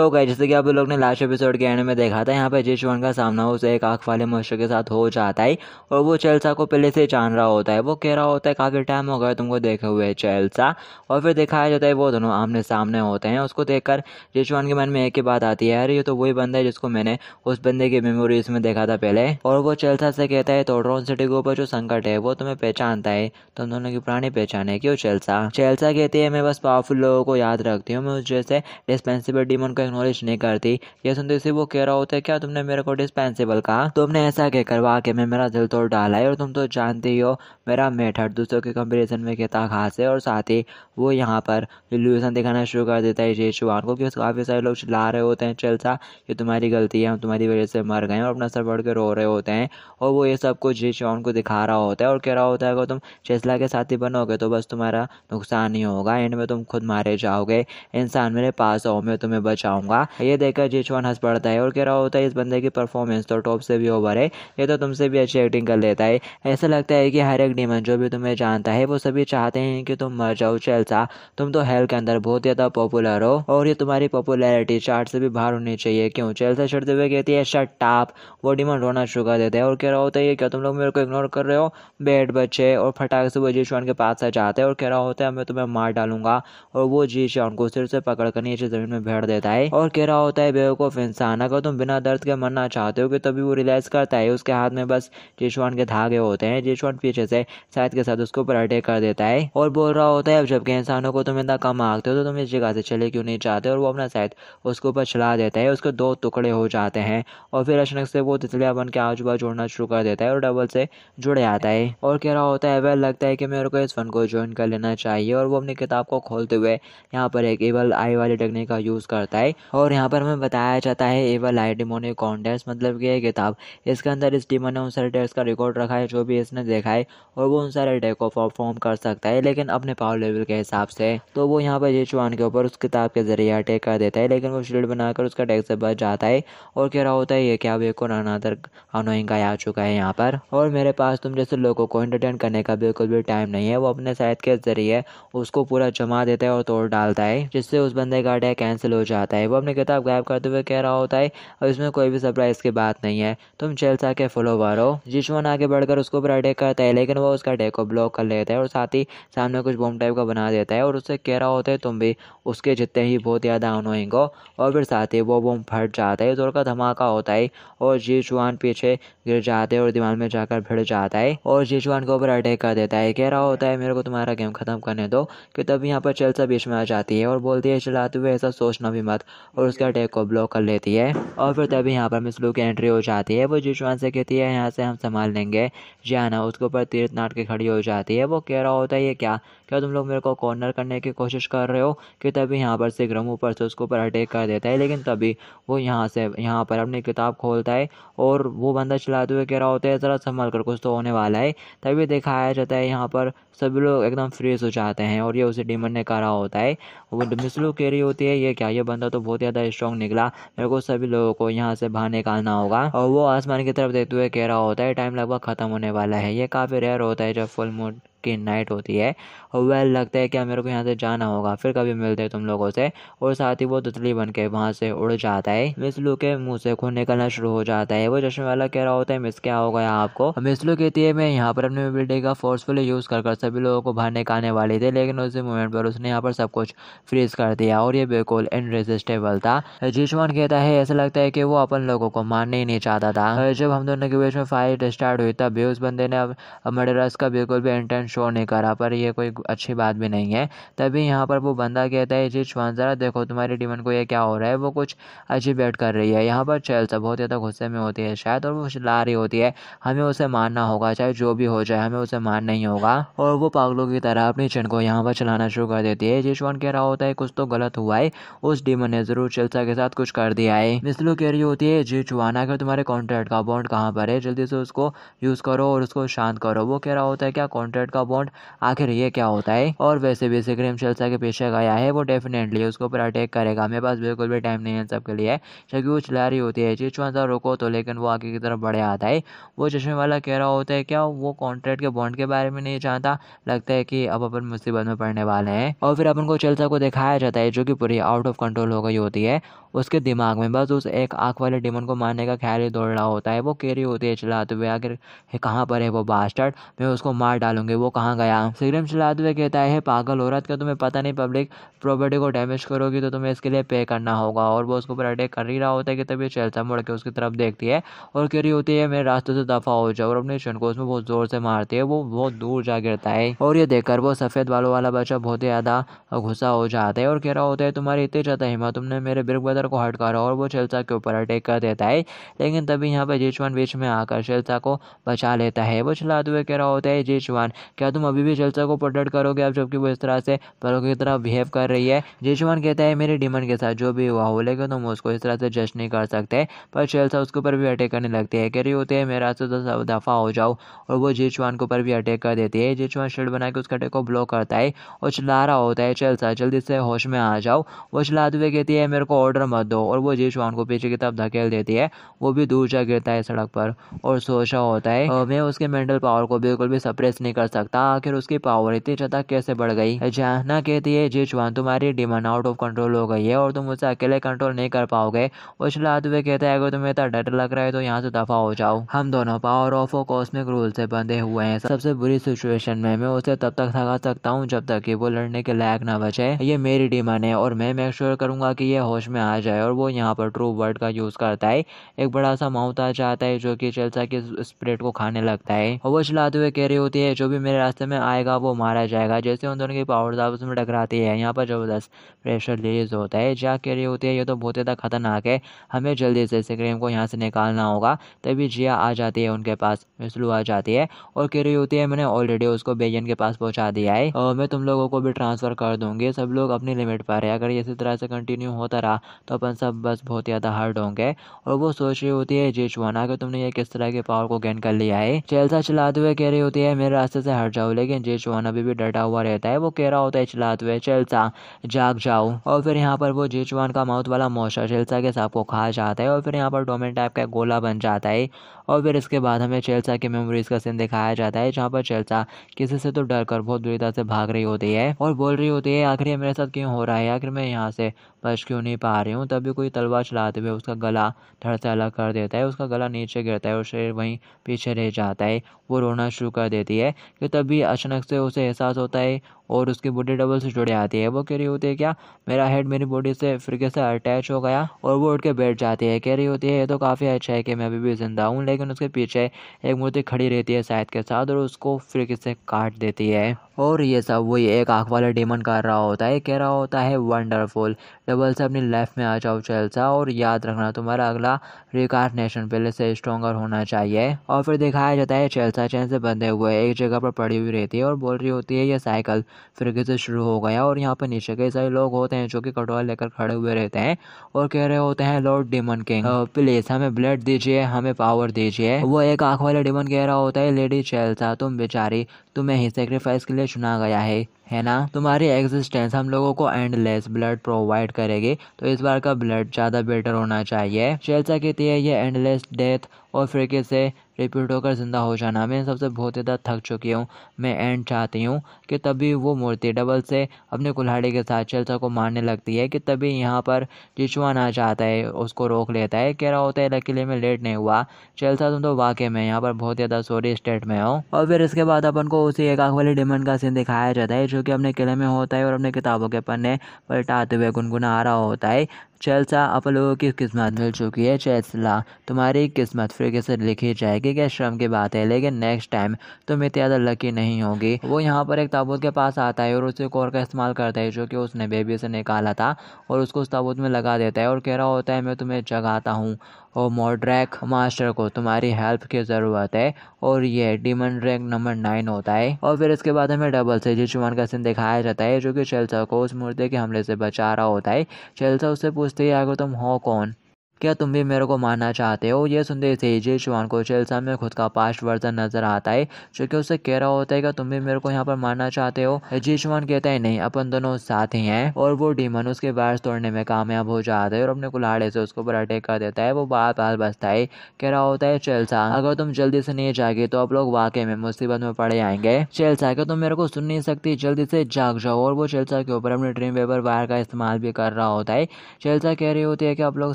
तो गए जैसे कि आप लोग ने लास्ट एपिसोड के एंड में देखा था यहाँ पर जिस का सामना उसे एक आँख वाले मनुष्य के साथ हो जाता है और वो चेल्सा को पहले से जान रहा होता है वो कह रहा होता है काफ़ी टाइम हो गया तुमको देखे हुए चैलसा और फिर दिखाया जाता है वो दोनों आमने सामने होते हैं उसको देखकर कर के मन में एक ही बात आती है अरे ये तो वही बंदा है जिसको मैंने उस बंदे की मेमोरीज में देखा था पहले और वो चेल्सा से कहता है तोड्रॉन सिटी के ऊपर जो संकट है वो तुम्हें पहचानता है तुम दोनों की पुरानी पहचान है क्यों चेलसा चेलसा कहती है मैं बस पावरफुल लोगों को याद रखती हूँ मैं उस जैसे डिस्पेंसिबल डीमन को एक्नोलेज नहीं करती यह सुनते से वो कह रहा होता है क्या तुमने मेरे को डिस्पेंसेबल कहा तुमने तो ऐसा कहकर के मैं मेरा दिल तोड़ डाला है और तुम तो जानते ही हो मेरा हट दूसरों के कंपेरिजन में कहता खास है और साथ ही वो यहाँ पर लूसन दिखाना शुरू कर देता है ये को क्योंकि काफ़ी सारे लोग चिल्ला रहे होते हैं चल सा ये तुम्हारी गलती है हम तुम्हारी वजह से मर गए और अपना सर बढ़ के रो रहे होते हैं और वो ये सब कुछ ये को दिखा रहा होता है और कह रहा होता है अगर तुम चेसला के साथ ही बनोगे तो बस तुम्हारा नुकसान ही होगा एंड में तुम खुद मारे जाओगे इंसान मेरे पास आओ मैं तुम्हें बचाऊँ चाहूंगा ये देखकर जेचवान हंस पड़ता है और कह रहा होता है इस बंदे की परफॉर्मेंस तो टॉप से भी ओवर है ये तो तुमसे भी अच्छी एक्टिंग कर लेता है ऐसा लगता है कि हर एक डीमन जो भी तुम्हें जानता है वो सभी चाहते हैं कि तुम मर जाओ चेल्सा तुम तो हेल के अंदर बहुत ज़्यादा पॉपुलर हो और ये तुम्हारी पॉपुलैरिटी चार्ट से भी बाहर होनी चाहिए क्यों चेल्सा छिड़ते हुए कहती है शट टाप वो डिमन रोना चुका देते देता है और कह रहा होता है क्या तुम लोग मेरे को इग्नोर कर रहे हो बैठ बच्चे और फटाक से वो जी के पास आ जाते हैं और कह रहा होता है मैं तुम्हें मार डालूंगा और वो जी को सिर से पकड़ कर नीचे ज़मीन में भेड़ देता है है और कह रहा होता है बेवकूफ इंसान अगर तुम बिना दर्द के मरना चाहते हो कि तभी वो रिलैक्स करता है उसके हाथ में बस जेशवान के धागे होते हैं जेशवान पीछे से शायद के साथ उसके ऊपर अटैक कर देता है और बोल रहा होता है जबकि इंसानों को तुम इतना कम आगते हो तो तुम इस जगह से चले क्यों नहीं चाहते और वो अपना शायद उसके ऊपर चला देता है उसके दो टुकड़े हो जाते हैं और फिर अचानक से वो तितलियाँ बन के आजू बाजू जोड़ना शुरू कर देता है और डबल से जुड़ जाता है और कह रहा होता है वह लगता है कि मेरे को इस फन को ज्वाइन कर लेना चाहिए और वो अपनी किताब को खोलते हुए यहाँ पर एक एबल आई वाली टेक्निक का यूज़ करता है है और यहाँ पर हमें बताया जाता है एवल आई डिमोनिक कॉन्टेस्ट मतलब कि यह किताब इसके अंदर इस डिमो ने उन सारे डेट्स का रिकॉर्ड रखा है जो भी इसने देखा है और वो उन सारे डेट को परफॉर्म कर सकता है लेकिन अपने पावर लेवल के हिसाब से तो वो यहाँ पर येचवान के ऊपर उस किताब के जरिए अटैक कर देता है लेकिन वो शील्ड बनाकर उसका टैक्स से बच जाता है और कह रहा होता है ये क्या बिल्कुल अनादर अनोइंग आ चुका है यहाँ पर और मेरे पास तुम जैसे लोगों को इंटरटेन करने का बिल्कुल भी टाइम नहीं है वो अपने शायद के जरिए उसको पूरा जमा देता है और तोड़ डालता है जिससे उस बंदे का अटैक कैंसिल हो जाता है है वो अपने किताब गायब करते हुए कह रहा होता है और इसमें कोई भी सरप्राइज़ की बात नहीं है तुम चेल्स के फॉलो मारो जिशवन आगे बढ़कर उसको ऊपर अटैक करता है लेकिन वो उसका अटैक को ब्लॉक कर लेता है और साथ ही सामने कुछ बॉम्ब टाइप का बना देता है और उससे कह रहा होता है तुम भी उसके जितने ही बहुत ज़्यादा अनोइंग हो और फिर साथ ही वो बॉम्ब फट जाता है जोर का धमाका होता है और जिशवान पीछे गिर जाते हैं और दीवार में जाकर भिड़ जाता है और जिशवान के ऊपर अटैक कर देता है कह रहा होता है मेरे को तुम्हारा गेम खत्म करने दो कि तब यहाँ पर चेल्सा बीच में आ जाती है और बोलती है चलाते हुए ऐसा सोचना भी मत और उसके अटैक को ब्लॉक कर लेती है और फिर तभी यहाँ पर मिसलू की एंट्री हो जाती है वो जुशवान से कहती है यहाँ से हम संभाल लेंगे जाना उसके ऊपर तीर्थ नाट के खड़ी हो जाती है वो कह रहा होता है ये क्या क्या तुम लोग मेरे को कॉर्नर करने की कोशिश कर रहे हो कि तभी यहाँ पर से ग्रम ऊपर से उसको ऊपर अटैक कर देता है लेकिन तभी वो यहाँ से यहाँ पर अपनी किताब खोलता है और वो बंदा चलाते हुए कह रहा होता है ज़रा संभाल कर कुछ तो होने वाला है तभी दिखाया जाता है यहाँ पर सभी लोग एकदम फ्रीज हो जाते हैं और ये उसे डिमन ने करा होता है वो मिसलू कह रही होती है ये क्या ये बंदा तो बहुत ज़्यादा स्ट्रॉन्ग निकला मेरे को सभी लोगों को यहाँ से बाहर निकालना होगा और वो आसमान की तरफ देखते हुए कह रहा होता है टाइम लगभग ख़त्म होने वाला है ये काफ़ी रेयर होता है जब फुल मूड की नाइट होती है और वह लगता है कि मेरे को यहाँ से जाना होगा फिर कभी मिलते हैं तुम लोगों से और साथ ही वो तुतली बन के वहाँ से उड़ जाता है मिसलू के मुँह से खून निकलना शुरू हो जाता है वो चश्मे वाला कह रहा होता है मिस क्या हो गया आपको मिसलू कहती है मैं यहाँ पर अपनी बिल्डिंग का फोर्सफुली यूज़ कर कर सभी लोगों को बाहर निकालने वाली थी लेकिन उसी मोमेंट पर उसने यहाँ पर सब कुछ फ्रीज कर दिया और ये बिल्कुल इनरेजिस्टेबल था जिशवान कहता है ऐसा लगता है कि वो अपन लोगों को मारने ही नहीं चाहता था जब हम दोनों के बीच में फाइट स्टार्ट हुई तब भी उस बंदे ने मर्डरस का बिल्कुल भी इंटेंशन शो नहीं करा पर ये कोई अच्छी बात भी नहीं है तभी यहाँ पर वो बंदा कहता है जी श्वान ज़रा देखो तुम्हारी डिमन को ये क्या हो रहा है वो कुछ अजीब बैठ कर रही है यहाँ पर चेल्सा बहुत ज़्यादा गुस्से में होती है शायद और वो ला रही होती है हमें उसे मारना होगा चाहे जो भी हो जाए हमें उसे मारना ही होगा और वो पागलों की तरह अपनी चिन को यहाँ पर चलाना शुरू कर देती है जिशवान कह रहा होता है कुछ तो गलत हुआ है उस डिमन ने ज़रूर चेल्सा के साथ कुछ कर दिया है मिसलू कह रही होती है जी चुहान आखिर तुम्हारे कॉन्ट्रैक्ट का बॉन्ड कहाँ पर है जल्दी से उसको यूज़ करो और उसको शांत करो वो कह रहा होता है क्या कॉन्ट्रैक्ट का का बॉन्ड आखिर ये क्या होता है और वैसे भी ग्रेम शेल्सा के पेशे गया है वो डेफिनेटली उसके ऊपर अटैक करेगा मेरे पास बिल्कुल भी टाइम नहीं है सबके लिए क्योंकि वो चिलारी होती है चिचवान साहब रुको तो लेकिन वो आगे की तरफ बढ़े आता है वो चश्मे वाला कह रहा होता है क्या वो कॉन्ट्रैक्ट के बॉन्ड के बारे में नहीं जानता लगता है कि अब अपन मुसीबत में पड़ने वाले हैं और फिर अपन को चलसा को दिखाया जाता है जो कि पूरी आउट ऑफ कंट्रोल हो गई होती है उसके दिमाग में बस उस एक आँख वाले डिमन को मारने का ख्याल ही दौड़ रहा होता है वो कैरी होती है चलाते हुए आखिर कहाँ पर है वो बास्टर्ड मैं उसको मार डालूंगी वो कहाँ गया सिगरेट चलाते हुए कहता है पागल औरत का तुम्हें पता नहीं पब्लिक प्रॉपर्टी को डैमेज करोगी तो तुम्हें इसके लिए पे करना होगा और वो उसके ऊपर अटैक कर ही रहा होता है कि तभी चलता मुड़ के उसकी तरफ देखती है और कह रही होती है मेरे रास्ते से दफा हो जाओ और अपने शन को उसमें बहुत ज़ोर से मारती है वो बहुत दूर जा गिरता है और ये देखकर वो सफ़ेद बालों वाला बच्चा बहुत ही ज़्यादा गुस्सा हो जाता है और कह रहा होता है तुम्हारी इतनी ज़्यादा हिम्मत तुमने मेरे बिरग ब्रदर को हटकारा और वो चलता के ऊपर अटैक कर देता है लेकिन तभी यहाँ पर जीचवान बीच में आकर शेल्सा को बचा लेता है वो चलाते हुए कह रहा होता है जीचवान क्या तुम अभी भी चलता को प्रोटेक्ट करोगे अब जबकि वो इस तरह से पलों की तरह बिहेव कर रही है जेशवान कहता है मेरे डिमन के साथ जो भी हुआ हो लेकिन तुम उसको इस तरह से जज नहीं कर सकते पर चेल्सा उसके ऊपर भी अटैक करने लगती है कह रही होती है मेरा से तो दफ़ा हो जाओ और वो जेशवान के ऊपर भी अटैक कर देती है जेशवान शेड बना के उस अटैक को ब्लॉक करता है और चला रहा होता है चेल्सा जल्दी से होश में आ जाओ वो चलाते हुए कहती है मेरे को ऑर्डर मत दो और वो जेशवान को पीछे की तरफ धकेल देती है वो भी दूर जा गिरता है सड़क पर और सोचा होता है मैं उसके मेंटल पावर को बिल्कुल भी सप्रेस नहीं कर सकता सकता आखिर उसकी पावर इतनी ज्यादा कैसे बढ़ गई जहना कहती है जी चुहान तुम्हारी डिमांड आउट ऑफ कंट्रोल हो गई है और तुम उसे अकेले कंट्रोल नहीं कर पाओगे उछलाते हुए कहते हैं अगर तुम्हें इतना डर लग रहा है तो यहाँ से दफा हो जाओ हम दोनों पावर ऑफ और कॉस्मिक रूल से बंधे हुए हैं सबसे बुरी सिचुएशन में मैं उसे तब तक थका सकता हूँ जब तक कि वो लड़ने के लायक ना बचे ये मेरी डिमांड है और मैं मेक श्योर करूंगा कि ये होश में आ जाए और वो यहाँ पर ट्रू वर्ड का यूज करता है एक बड़ा सा माउथ आ जाता है जो कि चेल्सा के स्प्रेड को खाने लगता है और वो चलाते हुए कह रही होती है जो भी मेरे रास्ते में आएगा वो मारा जाएगा जैसे उन दोनों की पावर तो आपस में टकराती है यहाँ पर ज़बरदस्त प्रेशर रिलीज होता है जा कैरी होती है ये तो बहुत ज़्यादा खतरनाक है हमें जल्दी से इस क्रीम को यहाँ से निकालना होगा तभी जिया आ जाती है उनके पास मिसलू आ जाती है और के होती है मैंने ऑलरेडी उसको बेजन के पास पहुँचा दिया है और मैं तुम लोगों को भी ट्रांसफ़र कर दूँगी सब लोग अपनी लिमिट पर है अगर इसी तरह से कंटिन्यू होता रहा तो अपन सब बस बहुत ज़्यादा हर्ट होंगे और वो सोच रही होती है जी जेचवाना कि तुमने ये किस तरह के पावर को गेन कर लिया है चेल्सा चलाते हुए कह रही होती है मेरे रास्ते से हट हार जाओ लेकिन जे चौहान अभी भी डटा हुआ रहता है वो कह रहा होता है चिल्लाते हुए चलसा जाग जाओ और फिर यहाँ पर वो जे चौहान का माउथ वाला मोशा चलसा के साथ को खा जाता है और फिर यहाँ पर डोमेन टाइप का गोला बन जाता है और फिर इसके बाद हमें चेल्सा की मेमोरीज का सीन दिखाया जाता है जहाँ पर चेल्सा किसी से तो डर कर बहुत बुरी तरह से भाग रही होती है और बोल रही होती है आखिर मेरे साथ क्यों हो रहा है आखिर मैं यहाँ से बच क्यों नहीं पा रही हूँ तभी कोई तलवार चलाते हुए उसका गला धड़ से अलग कर देता है उसका गला नीचे गिरता है और शरीर वहीं पीछे रह जाता है वो रोना शुरू कर देती है कि तो तभी अचानक से उसे एहसास होता है और उसके बॉडी डबल से जुड़े आती है वो कह रही होती है क्या मेरा हेड मेरी बॉडी से फिर से अटैच हो गया और वो उठ के बैठ जाती है कह रही होती है ये तो काफ़ी अच्छा है कि मैं अभी भी जिंदा हूँ लेकिन उसके पीछे एक मूर्ति खड़ी रहती है शायद के साथ और उसको फिर से काट देती है और ये सब वही एक आँख वाला डेमन कर रहा होता है कह रहा होता है वंडरफुल डबल से अपनी लाइफ में आ जाओ सा और याद रखना तुम्हारा अगला रिकार्नेशन पहले से स्ट्रॉगर होना चाहिए और फिर दिखाया जाता है चेल्सा चैन से बंधे हुए एक जगह पर पड़ी हुई रहती है और बोल रही होती है ये साइकिल फिरके से शुरू हो गया और यहाँ पर नीचे कई सारे लोग होते हैं जो कि कटोरा लेकर खड़े हुए रहते हैं और कह रहे होते हैं लॉर्ड डेमन किंग प्लीज हमें ब्लड दीजिए हमें पावर दीजिए वो एक आंख वाले डेमन कह रहा होता है लेडी चेल्सा तुम बेचारी तुम्हें ही सेक्रीफाइस के लिए चुना गया है है ना तुम्हारी एग्जिस्टेंस हम लोगों को एंडलेस ब्लड प्रोवाइड करेगी तो इस बार का ब्लड ज़्यादा बेटर होना चाहिए चेलसा कहती है ये एंडलेस डेथ और फिर से रिपीट होकर ज़िंदा हो जाना मैं सबसे बहुत ज़्यादा थक चुकी हूँ मैं एंड चाहती हूँ कि तभी वो मूर्ति डबल से अपने कुल्हाड़ी के साथ चलता को मारने लगती है कि तभी यहाँ पर जिचुआन आ जाता है उसको रोक लेता है कह रहा होता है लकीले में लेट नहीं हुआ चलता तुम तो वाकई में यहाँ पर बहुत ज़्यादा सोरी स्टेट में हो और फिर इसके बाद अपन को उसी एक आँख वाली डिमन का सीन दिखाया जाता है जो कि अपने किले में होता है और अपने किताबों के पन्ने पलटाते हुए गुनगुना आ रहा होता है चलसा आप लोगों की किस्मत मिल चुकी है चैसला तुम्हारी किस्मत फिर कैसे लिखी जाएगी क्या श्रम की बात है लेकिन नेक्स्ट टाइम तुम इतनी ज़्यादा लकी नहीं होगी वो यहाँ पर एक ताबूत के पास आता है और उसे कोर का इस्तेमाल करता है जो कि उसने बेबी से निकाला था और उसको उस ताबूत में लगा देता है और कह रहा होता है मैं तुम्हें जगाता हूँ और मॉड्रैक मास्टर को तुम्हारी हेल्प की ज़रूरत है और ये डिमन रैंक नंबर नाइन होता है और फिर इसके बाद हमें डबल से जिचुमान का सीन दिखाया जाता है जो कि चेल्सा को उस मुर्दे के हमले से बचा रहा होता है चेल्सा उससे पूछते ही आगे तुम हो कौन क्या तुम भी मेरे को मानना चाहते हो ये सुनते ही जी शिवान को चेलसा में खुद का पास्ट वर्जन नजर आता है जो कि उससे कह रहा होता है कि तुम भी मेरे को यहाँ पर मानना चाहते हो जी शिवान कहता है नहीं अपन दोनों साथ ही हैं और वो डीमन उसके वायरस तोड़ने में कामयाब हो जाता है और अपने कुल्हाड़े से उसके ऊपर अटैक कर देता है वो बार बार बसता है कह रहा होता है चेलसा अगर तुम जल्दी से नहीं जागे तो आप लोग वाकई में मुसीबत में पड़े आएंगे चेलसा क्या तुम मेरे को सुन नहीं सकती जल्दी से जाग जाओ और वो चेलसा के ऊपर अपने ड्रीम वेबर वायर का इस्तेमाल भी कर रहा होता है चेलसा कह रही होती है कि आप लोग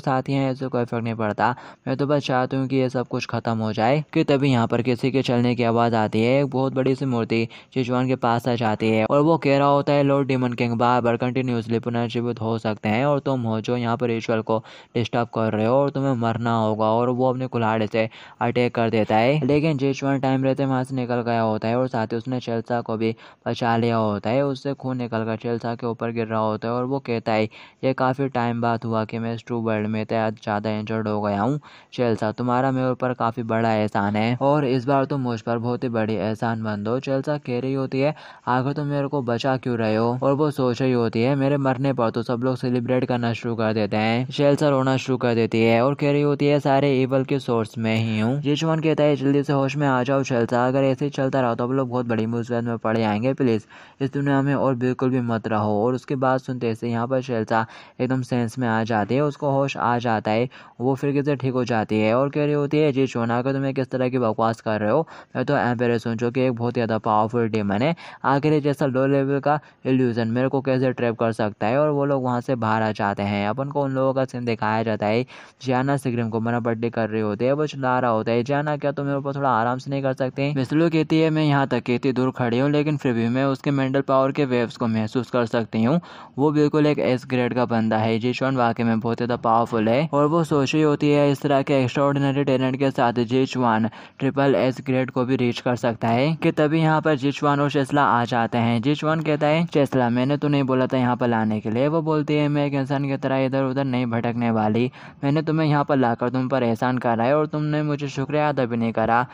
साथ ही हैं इससे कोई फ़र्क नहीं पड़ता मैं तो बस चाहती हूँ कि ये सब कुछ ख़त्म हो जाए कि तभी यहाँ पर किसी के चलने की आवाज़ आती है एक बहुत बड़ी सी मूर्ति चिचवान के पास आ जाती है और वो कह रहा होता है लॉर्ड डेमन किंग बार बार कंटिन्यूसली पुनर्जीवित हो सकते हैं और तुम हो जो यहाँ पर रिचुअल को डिस्टर्ब कर रहे हो और तुम्हें मरना होगा और वो अपने कुल्हाड़े से अटैक कर देता है लेकिन चिचवान टाइम रहते वहाँ से निकल गया होता है और साथ ही उसने चेलसा को भी बचा लिया होता है उससे खून निकल कर चेलसा के ऊपर गिर रहा होता है और वो कहता है ये काफ़ी टाइम बाद हुआ कि मैं इस ट्रू वर्ल्ड में था ज़्यादा इंजर्ड हो गया हूँ चेल्सा तुम्हारा मेरे ऊपर काफ़ी बड़ा एहसान है और इस बार तुम तो मुझ पर बहुत ही बड़ी एहसान बंद हो सा कह रही होती है आखिर तुम मेरे को बचा क्यों रहे हो और वो सोच रही होती है मेरे मरने पर तो सब लोग सेलिब्रेट करना शुरू कर देते हैं शेल्सा रोना शुरू कर देती है और कह रही होती है सारे ईवल के सोर्स में ही हूँ जिशवान कहता है जल्दी से होश में आ जाओ शेल्सा अगर ऐसे ही चलता रहा तो आप लोग बहुत बड़ी मुसीबत में पड़ जाएंगे प्लीज़ इस दुनिया में और बिल्कुल भी मत रहो और उसके बाद सुनते से यहाँ पर शेल्सा एकदम सेंस में आ जाती है उसको होश आ जाता है है वो फिर किसे ठीक हो जाती है और कह रही होती है जी चोना का तुम्हें किस तरह की बकवास कर रहे हो मैं तो एम्पेरस हूँ जो कि एक बहुत ज़्यादा पावरफुल डेमन है आखिर जैसा लो लेवल का एल्यूजन मेरे को कैसे ट्रैप कर सकता है और वो लोग वहाँ से बाहर आ जाते हैं अपन को उन लोगों का सीन दिखाया जाता है जियाना सिग्रिम को मना बड्डे कर रही होती है वो चिल्ला रहा होता है जियाना क्या तुम्हें ऊपर थोड़ा आराम से नहीं कर सकते मिसलू कहती है मैं यहाँ तक कहती दूर खड़ी हूँ लेकिन फिर भी मैं उसके मेंटल पावर के वेव्स को महसूस कर सकती हूँ वो बिल्कुल एक एस ग्रेड का बंदा है जी शॉन वाकई में बहुत ज़्यादा पावरफुल है और और वो सोच रही होती है इस तरह के एक्स्ट्रॉर्डिनरी टैलेंट के साथ वन ट्रिपल एस ग्रेड को भी रीच कर सकता है कि तभी यहाँ पर वन और चेस्ला आ जाते हैं वन कहता है चेस्ला मैंने तो नहीं बोला था यहाँ पर लाने के लिए वो बोलती है मैं एक इंसान की तरह इधर उधर नहीं भटकने वाली मैंने तुम्हें यहाँ पर लाकर तुम पर एहसान करा है और तुमने मुझे शुक्रिया अदा भी नहीं करा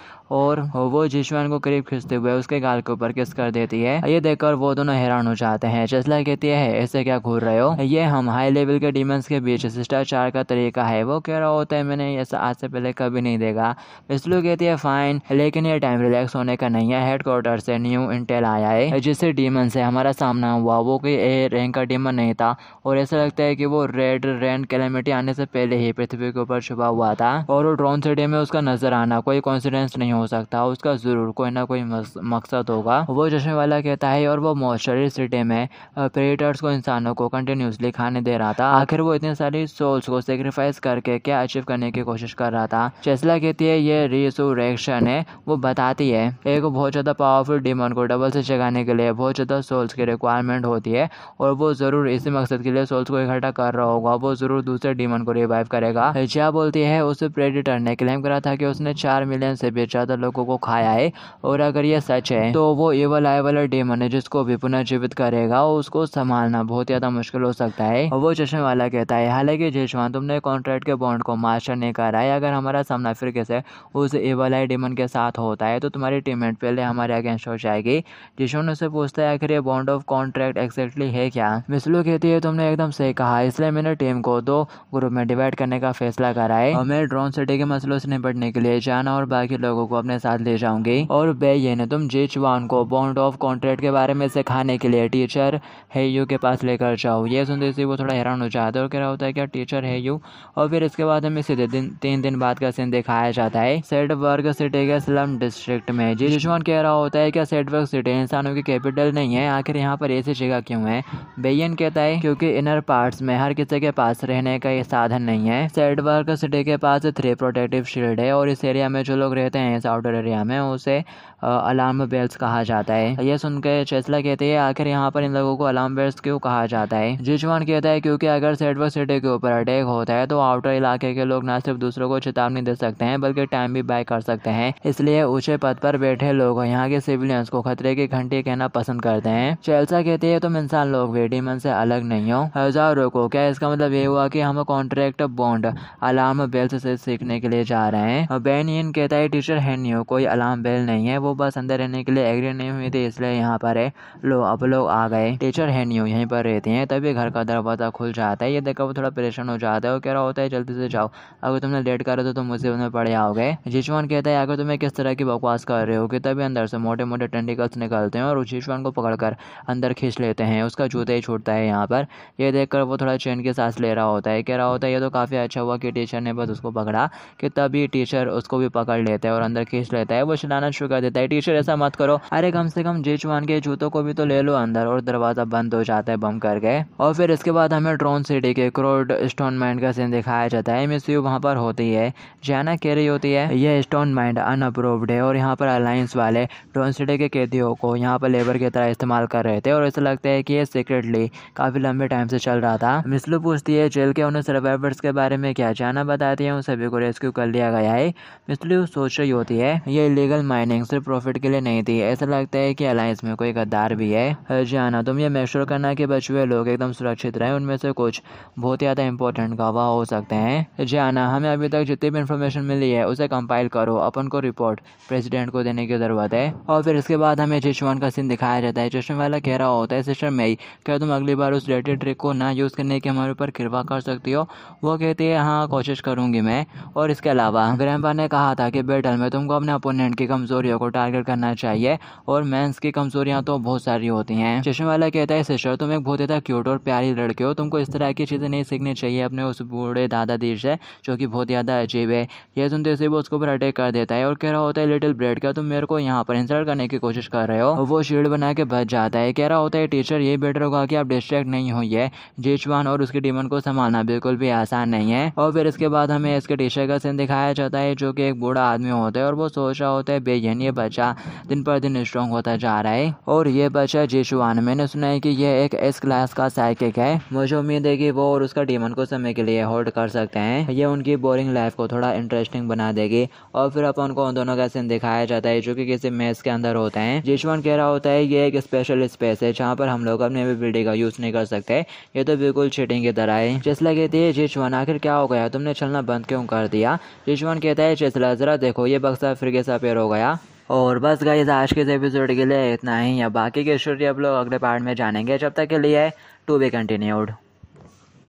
और वो वन को करीब खींचते हुए उसके गाल के ऊपर किस कर देती है ये देखकर वो दोनों हैरान हो जाते हैं चेस्ला कहती है ऐसे क्या घूर रहे हो ये हम हाई लेवल के डिमेंस के बीच शिष्टाचार का तरीका देखा है वो कह रहा होता है मैंने ऐसा आज से पहले कभी नहीं देखा इसलू कहती है फाइन लेकिन ये टाइम रिलैक्स होने का नहीं है हेड क्वार्टर से न्यू इंटेल आया है जिससे डीमन से हमारा सामना हुआ वो कोई ए रैंक का डीमन नहीं था और ऐसा लगता है कि वो रेड रैंड कैलेमिटी आने से पहले ही पृथ्वी के ऊपर छुपा हुआ था और वो ड्रोन सिटी में उसका नजर आना कोई कॉन्फिडेंस नहीं हो सकता उसका जरूर कोई ना कोई मकसद होगा वो चश्मे वाला कहता है और वो मॉइस्चरी सिटी में प्रेटर्स uh, को इंसानों को कंटिन्यूसली खाने दे रहा था आखिर वो इतने सारी सोल्स को सेक्रीफाइस सेक्रीफाइस करके क्या अचीव करने की कोशिश कर रहा था चेस्ला कहती है ये रिसोरेक्शन है वो बताती है एक बहुत ज़्यादा पावरफुल डिमन को डबल से जगाने के लिए बहुत ज़्यादा सोल्स की रिक्वायरमेंट होती है और वो ज़रूर इसी मकसद के लिए सोल्स को इकट्ठा कर रहा होगा वो ज़रूर दूसरे डिमन को रिवाइव करेगा जिया बोलती है उस प्रेडिटर ने क्लेम करा था कि उसने चार मिलियन से भी ज़्यादा लोगों को खाया है और अगर ये सच है तो वो एवल आई वाला डेमन है जिसको भी पुनर्जीवित करेगा और उसको संभालना बहुत ज़्यादा मुश्किल हो सकता है वो चश्मे वाला कहता है हालांकि जेशवान तुमने कॉन्ट्रैक्ट के बॉन्ड को मास्टर ने कहा है अगर हमारा सामना फिर कैसे उस एवल आई डेमन के साथ होता है तो तुम्हारी टीममेट पहले हमारे अगेंस्ट हो जाएगी जिशोन उसे पूछता है आखिर ये बॉन्ड ऑफ कॉन्ट्रैक्ट एक्जैक्टली है क्या मिसलू कहती है तुमने एकदम सही कहा इसलिए मैंने टीम को दो ग्रुप में डिवाइड करने का फैसला करा है और मैं ड्रोन सिटी के मसलों से निपटने के लिए जाना और बाकी लोगों को अपने साथ ले जाऊंगी और बे ये ने तुम जे वन को बॉन्ड ऑफ कॉन्ट्रैक्ट के बारे में सिखाने के लिए टीचर है यू के पास लेकर जाओ ये सुनते वो थोड़ा हैरान हो जाता है और कह रहा होता है क्या टीचर है यू और फिर इसके बाद हमें सीधे दिन तीन दिन बाद का सीन दिखाया जाता है सेट वर्ग सिटी के स्लम डिस्ट्रिक्ट में जी जिसमान कह रहा होता है क्या सेट वर्ग सिटी इंसानों की कैपिटल नहीं है आखिर यहाँ पर ऐसी जगह क्यों है बेयन कहता है क्योंकि इनर पार्ट्स में हर किसी के पास रहने का ये साधन नहीं है सेट वर्ग सिटी के पास थ्री प्रोटेक्टिव शील्ड है और इस एरिया में जो लोग रहते हैं इस आउटर एरिया में उसे अलार्म बेल्स कहा जाता है यह सुनकर चेस्ला कहते हैं आखिर यहाँ पर इन लोगों को अलार्म बेल्स क्यों कहा जाता है जिसमान कहता है क्योंकि अगर सेट वर्ग सिटी के ऊपर अटैक होता है तो तो आउटर इलाके के लोग न सिर्फ दूसरों को चेतावनी दे सकते हैं बल्कि टाइम भी बाय कर सकते हैं इसलिए ऊंचे पद पर बैठे लोग यहाँ के सिविलियंस को खतरे की घंटी कहना पसंद करते हैं चेल्सा कहते हैं तुम इंसान लोग वेडीमन से अलग नहीं हो हजार रोको क्या इसका मतलब ये हुआ की हम कॉन्ट्रैक्ट बॉन्ड अलार्म बेल से सीखने के लिए जा रहे हैं बेन इन कहता है टीचर है नहीं कोई अलार्म बेल नहीं है वो बस अंदर रहने के लिए एग्री नहीं हुई थी इसलिए यहाँ पर है लो अब लोग आ गए टीचर है नहीं यहीं पर रहती हैं तभी घर का दरवाजा खुल जाता है ये देखकर वो थोड़ा परेशान हो जाता है और कह रहा रहा होता है जल्दी से जाओ अगर तुमने लेट करा तो तुम मुसीबत में पड़े आओगे जिशवान कहता है अगर तुम्हें किस तरह की बकवास कर रहे हो कि तभी अंदर से मोटे मोटे टेंडिकल्स निकलते हैं और जिशवान को पकड़कर अंदर खींच लेते हैं उसका जूते ही छूटता है यहाँ पर यह देख वो थोड़ा चैन की सांस ले रहा होता है कह रहा होता है ये तो काफ़ी अच्छा हुआ कि टीचर ने बस उसको पकड़ा कि तभी टीचर उसको भी पकड़ लेते हैं और अंदर खींच लेता है वो चिल्लाना शुरू कर देता है टीचर ऐसा मत करो अरे कम से कम जिशवान के जूतों को भी तो ले लो अंदर और दरवाज़ा बंद हो जाता है बम करके और फिर इसके बाद हमें ड्रोन सिटी के क्रोड स्टोन माइंड का सीन दिखाया जाता है मिस यू वहाँ पर होती है जैना रही होती है यह स्टोन माइंड अनअप्रूव्ड है और यहाँ पर अलायंस वाले टोन सिटी के कैदियों को यहाँ पर लेबर की तरह इस्तेमाल कर रहे थे और ऐसा लगता है कि यह सीक्रेटली काफ़ी लंबे टाइम से चल रहा था मिसलू पूछती है जेल के उन सर्वाइवर्स के बारे में क्या जाना बताती है उन सभी को रेस्क्यू कर लिया गया है मिसलू सोच रही होती है यह इलीगल माइनिंग सिर्फ प्रॉफिट के लिए नहीं थी ऐसा लगता है कि अलायंस में कोई गद्दार भी है जाना तुम ये मेक करना कि बचे हुए लोग एकदम सुरक्षित रहें उनमें से कुछ बहुत ज़्यादा इंपॉर्टेंट गवाह हो सकते हैं जियाना हमें अभी तक जितनी भी इन्फॉर्मेशन मिली है उसे कंपाइल करो अपन को रिपोर्ट प्रेसिडेंट को देने की ज़रूरत है और फिर इसके बाद हमें चश्मान का सीन दिखाया जाता है चश्मे वाला कह रहा होता है सिस्टर मई क्या तुम अगली बार उस डेटेड ट्रिक को ना यूज़ करने की हमारे ऊपर कृपा कर सकती हो वो कहती है हाँ कोशिश करूँगी मैं और इसके अलावा ग्रैंडपा ने कहा था कि बेटल में तुमको अपने अपोनेंट की कमज़ोरियों को टारगेट करना चाहिए और मैंस की कमज़ोरियाँ तो बहुत सारी होती हैं चश्मे वाला कहता है सिस्टर तुम एक बहुत ही क्यूट और प्यारी लड़के हो तुमको इस तरह की चीज़ें नहीं सीखनी चाहिए अपने उस बूढ़े दादा दीर से जो कि बहुत ज़्यादा अजीब है यह सुनते से वो उसके ऊपर अटैक कर देता है और कह रहा होता है लिटिल ब्रेड क्या तुम मेरे को यहाँ पर इंसल्ट करने की कोशिश कर रहे हो वो शील्ड बना के बच जाता है कह रहा होता है टीचर ये बेटर होगा कि आप डिस्ट्रैक्ट नहीं हुई है जेचवान और उसके डीमन को संभालना बिल्कुल भी आसान नहीं है और फिर इसके बाद हमें इसके टीचर का सीन दिखाया जाता है जो कि एक बूढ़ा आदमी होता है और वो सोच रहा होता है बेहन ये बच्चा दिन पर दिन स्ट्रॉन्ग होता जा रहा है और ये बच्चा जेशुआन मैंने सुना है कि यह एक एस क्लास का साइकिक है मुझे उम्मीद है कि वो और उसका डीमन को समय के लिए होल्ड कर सकते हैं ये उनकी बोरिंग लाइफ को थोड़ा इंटरेस्टिंग बना देगी और फिर अपन उनको उन दोनों का सीन दिखाया जाता है जो कि किसी मेस के अंदर होते हैं जिशवन कह रहा होता है ये एक स्पेशल स्पेस है जहाँ पर हम लोग अपने बिल्डिंग का यूज़ नहीं कर सकते ये तो बिल्कुल चिटिंग की तरह है चेसला कहती है जिसवन आखिर क्या हो गया तुमने चलना बंद क्यों कर दिया जिसवन कहता है चेसला ज़रा देखो ये बक्सा फिर कैसा पेयर हो गया और बस गाइज आज के एपिसोड के लिए इतना ही या बाकी के स्टोरी आप लोग अगले पार्ट में जानेंगे जब तक के लिए टू बी कंटिन्यूड